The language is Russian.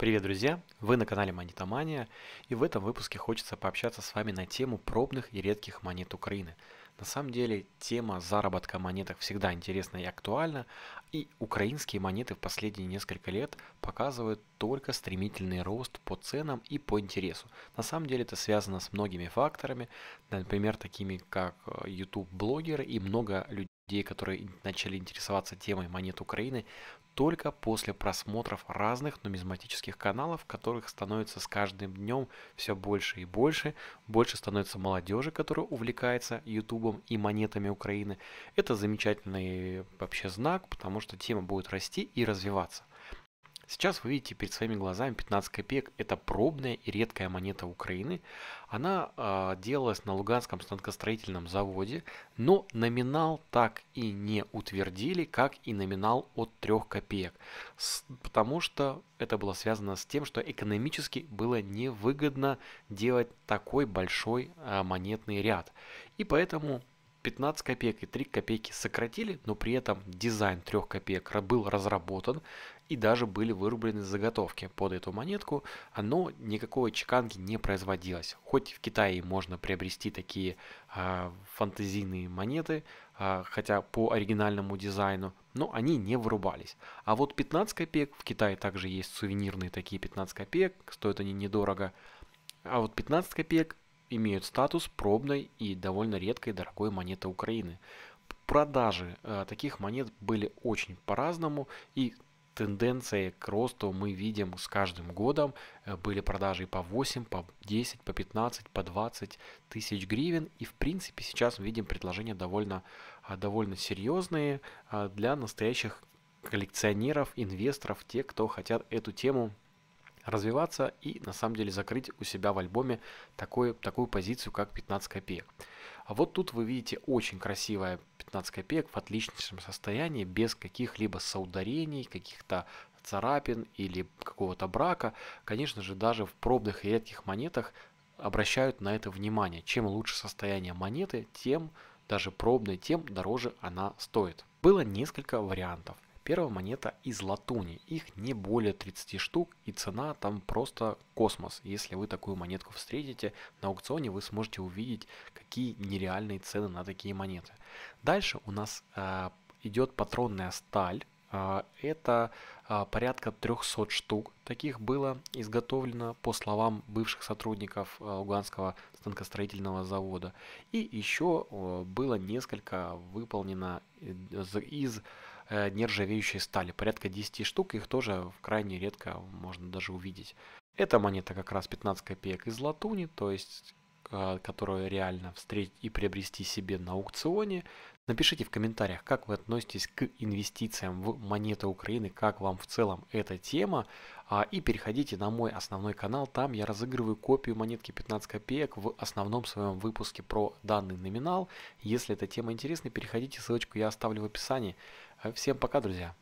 Привет, друзья! Вы на канале Монетомания, и в этом выпуске хочется пообщаться с вами на тему пробных и редких монет Украины. На самом деле, тема заработка монеток всегда интересна и актуальна, и украинские монеты в последние несколько лет показывают только стремительный рост по ценам и по интересу. На самом деле это связано с многими факторами, например, такими как э, YouTube-блогеры и много людей, людей, которые начали интересоваться темой монет Украины, только после просмотров разных нумизматических каналов, которых становится с каждым днем все больше и больше. Больше становится молодежи, которая увлекается Ютубом и монетами Украины. Это замечательный вообще знак, потому что тема будет расти и развиваться. Сейчас вы видите перед своими глазами 15 копеек. Это пробная и редкая монета Украины. Она э, делалась на Луганском станкостроительном заводе, но номинал так и не утвердили, как и номинал от 3 копеек. С, потому что это было связано с тем, что экономически было невыгодно делать такой большой э, монетный ряд. И поэтому 15 копеек и 3 копейки сократили, но при этом дизайн 3 копеек был разработан и даже были вырублены заготовки под эту монетку, но никакой чеканки не производилось. Хоть в Китае можно приобрести такие э, фантазийные монеты, э, хотя по оригинальному дизайну, но они не вырубались. А вот 15 копеек, в Китае также есть сувенирные такие 15 копеек, стоят они недорого, а вот 15 копеек имеют статус пробной и довольно редкой дорогой монеты Украины. Продажи э, таких монет были очень по-разному и тенденции к росту мы видим с каждым годом. Э, были продажи по 8, по 10, по 15, по 20 тысяч гривен. И в принципе сейчас мы видим предложения довольно, э, довольно серьезные для настоящих коллекционеров, инвесторов, тех, кто хотят эту тему развиваться и на самом деле закрыть у себя в альбоме такую, такую позицию, как 15 копеек. А вот тут вы видите очень красивая 15 копеек в отличнейшем состоянии, без каких-либо соударений, каких-то царапин или какого-то брака. Конечно же, даже в пробных и редких монетах обращают на это внимание. Чем лучше состояние монеты, тем даже пробной, тем дороже она стоит. Было несколько вариантов. Первая монета из латуни. Их не более 30 штук и цена там просто космос. Если вы такую монетку встретите на аукционе, вы сможете увидеть, какие нереальные цены на такие монеты. Дальше у нас э, идет патронная сталь. А, это а, порядка 300 штук. Таких было изготовлено, по словам бывших сотрудников Луганского станкостроительного завода. И еще было несколько выполнено э, из... из Э, нержавеющей стали. Порядка 10 штук, их тоже крайне редко можно даже увидеть. Эта монета как раз 15 копеек из латуни, то есть а, которую реально встретить и приобрести себе на аукционе. Напишите в комментариях, как вы относитесь к инвестициям в монеты Украины, как вам в целом эта тема. А, и переходите на мой основной канал, там я разыгрываю копию монетки 15 копеек в основном своем выпуске про данный номинал. Если эта тема интересна, переходите, ссылочку я оставлю в описании. Всем пока, друзья!